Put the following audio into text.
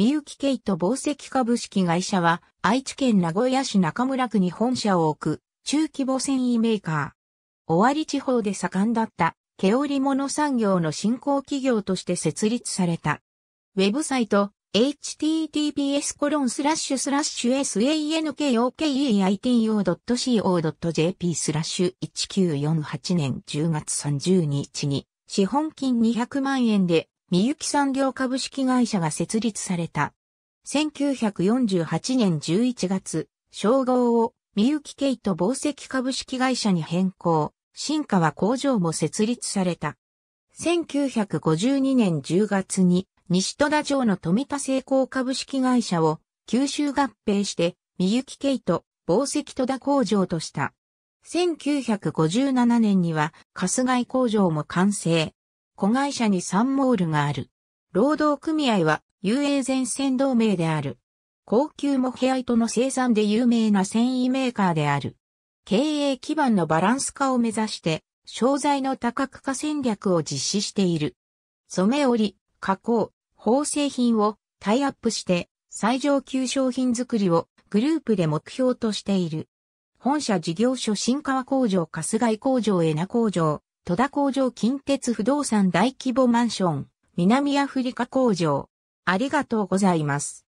みゆきケイト宝石株式会社は、愛知県名古屋市中村区に本社を置く、中規模繊維メーカー。尾張地方で盛んだった、毛織物産業の振興企業として設立された。ウェブサイト、https コロンスラッシュスラッシュ sankokeito.co.jp スラッシュ1948年10月30日に資本金200万円でみゆき産業株式会社が設立された。1948年11月、称号をみゆきケイト宝石株式会社に変更、新川工場も設立された。1952年10月に西戸田城の富田製鋼株式会社を九州合併して、みゆきケイト宝石戸田工場とした。1957年には、春日井工場も完成。子会社にサンモールがある。労働組合は遊泳前線同盟である。高級モヘア糸の生産で有名な繊維メーカーである。経営基盤のバランス化を目指して、商材の多角化戦略を実施している。染め織り、加工、縫製品をタイアップして最上級商品作りをグループで目標としている。本社事業所新川工場春日井工場江名工場戸田工場近鉄不動産大規模マンション、南アフリカ工場。ありがとうございます。